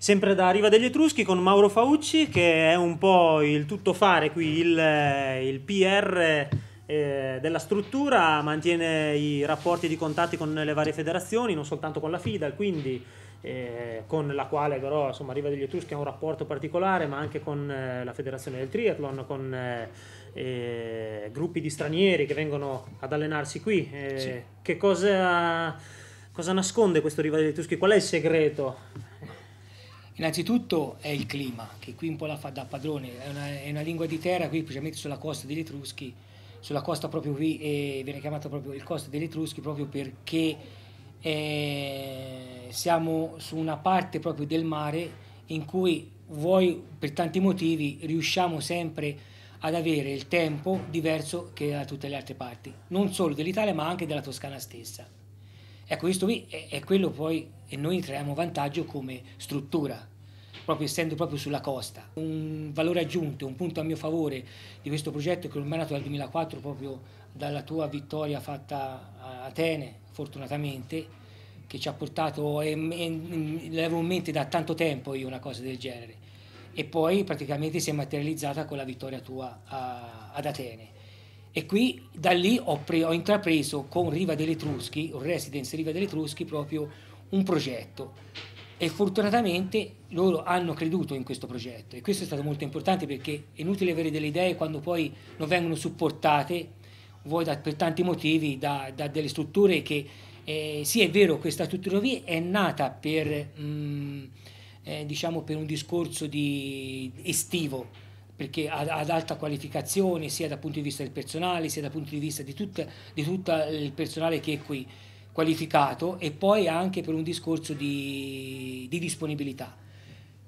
Sempre da Riva degli Etruschi con Mauro Faucci che è un po' il tuttofare qui, il, eh, il PR eh, della struttura, mantiene i rapporti di contatti con le varie federazioni, non soltanto con la FIDA, quindi eh, con la quale però insomma, Riva degli Etruschi ha un rapporto particolare, ma anche con eh, la federazione del triathlon, con eh, eh, gruppi di stranieri che vengono ad allenarsi qui. Sì. Che cosa, cosa nasconde questo Riva degli Etruschi? Qual è il segreto? Innanzitutto è il clima, che qui un po' la fa da padrone, è una, è una lingua di terra qui, specialmente sulla costa degli Etruschi, sulla costa proprio qui, e viene chiamata proprio il costa degli Etruschi proprio perché eh, siamo su una parte proprio del mare in cui vuoi per tanti motivi riusciamo sempre ad avere il tempo diverso che da tutte le altre parti, non solo dell'Italia ma anche della Toscana stessa. Ecco, questo qui è, è quello poi e noi traiamo vantaggio come struttura, proprio essendo proprio sulla costa. Un valore aggiunto, un punto a mio favore di questo progetto che ho emanato dal 2004 proprio dalla tua vittoria fatta a Atene, fortunatamente, che ci ha portato, e, e, l'avevo in mente da tanto tempo io una cosa del genere, e poi praticamente si è materializzata con la vittoria tua a, ad Atene. E qui da lì ho, pre- ho intrapreso con Riva degli Etruschi, un residence Riva degli Etruschi, proprio un progetto. E fortunatamente loro hanno creduto in questo progetto e questo è stato molto importante perché è inutile avere delle idee quando poi non vengono supportate, vuoi da, per tanti motivi, da, da delle strutture che eh, sì, è vero, questa tuttavia è nata per, mh, mm, eh, diciamo per un discorso di estivo, perché ad, ad, alta qualificazione sia dal punto di vista del personale, sia dal punto di vista di tutto il personale che è qui qualificato e poi anche per un discorso di, di disponibilità.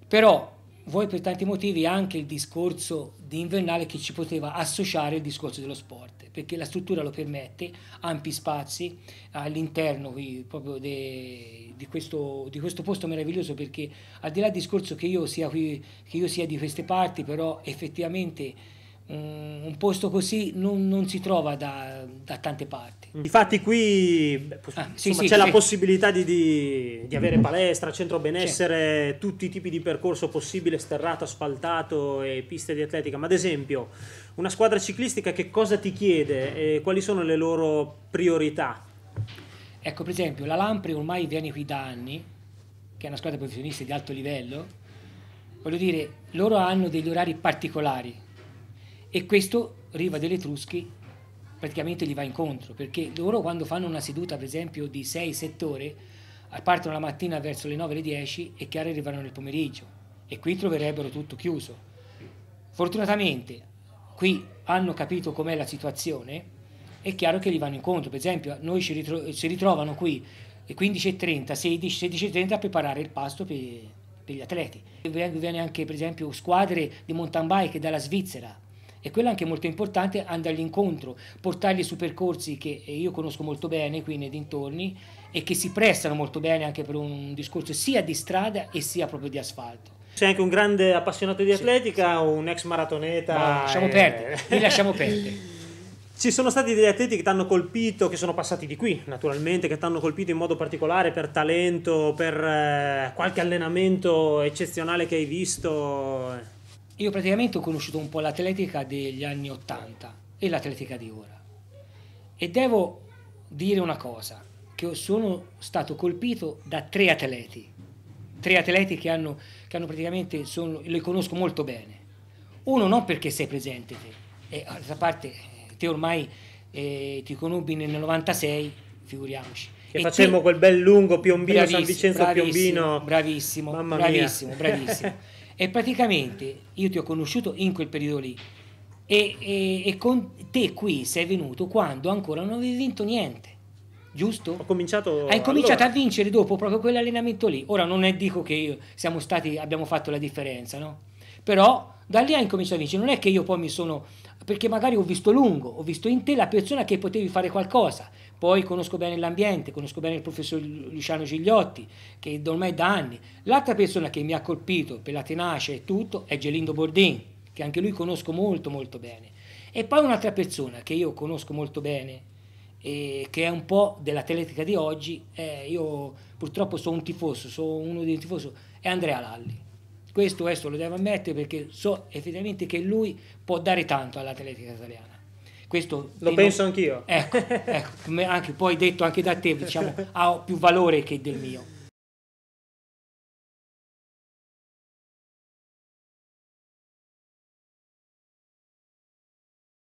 Però vuoi per tanti motivi anche il discorso di invernale che ci poteva associare il discorso dello sport, perché la struttura lo permette, ampi spazi all'interno proprio de, di, questo, di, questo, posto meraviglioso, perché al di là del discorso che io sia, qui, che io sia di queste parti, però effettivamente Mm, un, posto così non, non si trova da, da, tante parti. Mm. Infatti qui ah, sì, sì, c'è sì. la possibilità di, di, di, avere mm. palestra, centro benessere, tutti i tipi di percorso possibile, sterrato, asfaltato e piste di atletica, ma ad esempio una squadra ciclistica che cosa ti chiede e quali sono le loro priorità? Ecco, per esempio, la Lampre ormai viene qui da anni, che è una squadra professionista di alto livello, voglio dire, loro hanno degli orari particolari, e questo Riva degli Etruschi praticamente gli va incontro, perché loro quando fanno una seduta per esempio di 6-7 ore, partono la mattina verso le 9 le 10 e chiaro arrivano nel pomeriggio e qui troverebbero tutto chiuso. Fortunatamente qui hanno capito com'è la situazione, è chiaro che gli vanno incontro, per esempio noi ci, ritro ci ritrovano qui 15.30, 16, 16.30 a preparare il pasto per, per gli atleti. Viene anche per esempio squadre di mountain bike dalla Svizzera, e quello è anche molto importante, andargli incontro, portargli su percorsi che eh, io conosco molto bene qui nei dintorni e che si prestano molto bene anche per un discorso sia di strada e sia proprio di asfalto. Sei anche un grande appassionato di atletica, sì, sì. un ex maratoneta. Ma lasciamo e... perdere, li lasciamo perdere. Ci sono stati degli atleti che ti hanno colpito, che sono passati di qui naturalmente, che ti hanno colpito in modo particolare per talento, per eh, qualche allenamento eccezionale che hai visto? Io praticamente ho conosciuto un po' l'atletica degli anni 80 e l'atletica di ora. E devo dire una cosa, che sono stato colpito da tre atleti, tre atleti che hanno, che hanno praticamente, sono, li conosco molto bene. Uno non perché sei presente te, e d'altra parte te ormai eh, ti conobbi nel 96, figuriamoci. Che e facemmo quel bel lungo Piombino, San Vincenzo Piombino. Bravissimo, bravissimo, bravissimo. E praticamente io ti ho conosciuto in quel periodo lì e, e, e con te qui sei venuto quando ancora non avevi vinto niente giusto? Ho cominciato Hai cominciato allora. a vincere dopo proprio quell'allenamento lì. Ora non è dico che io siamo stati, abbiamo fatto la differenza, no? Però da lì hai cominciato a vincere. Non è che io poi mi sono... Perché magari ho visto lungo, ho visto in te la persona che potevi fare qualcosa poi conosco bene l'ambiente, conosco bene il professor Luciano Gigliotti, che ormai da anni. L'altra persona che mi ha colpito per la tenacia e tutto è Gelindo Bordin, che anche lui conosco molto molto bene. E poi un'altra persona che io conosco molto bene, che è un po' dell'atletica di oggi, eh, io purtroppo sono un tifoso, sono uno dei tifosi, è Andrea Lalli. Questo, questo lo devo ammettere perché so effettivamente che lui può dare tanto all'atletica italiana. Questo Lo penso non... anch'io. Ecco, ecco, anche poi detto anche da te, diciamo, ha più valore che del mio.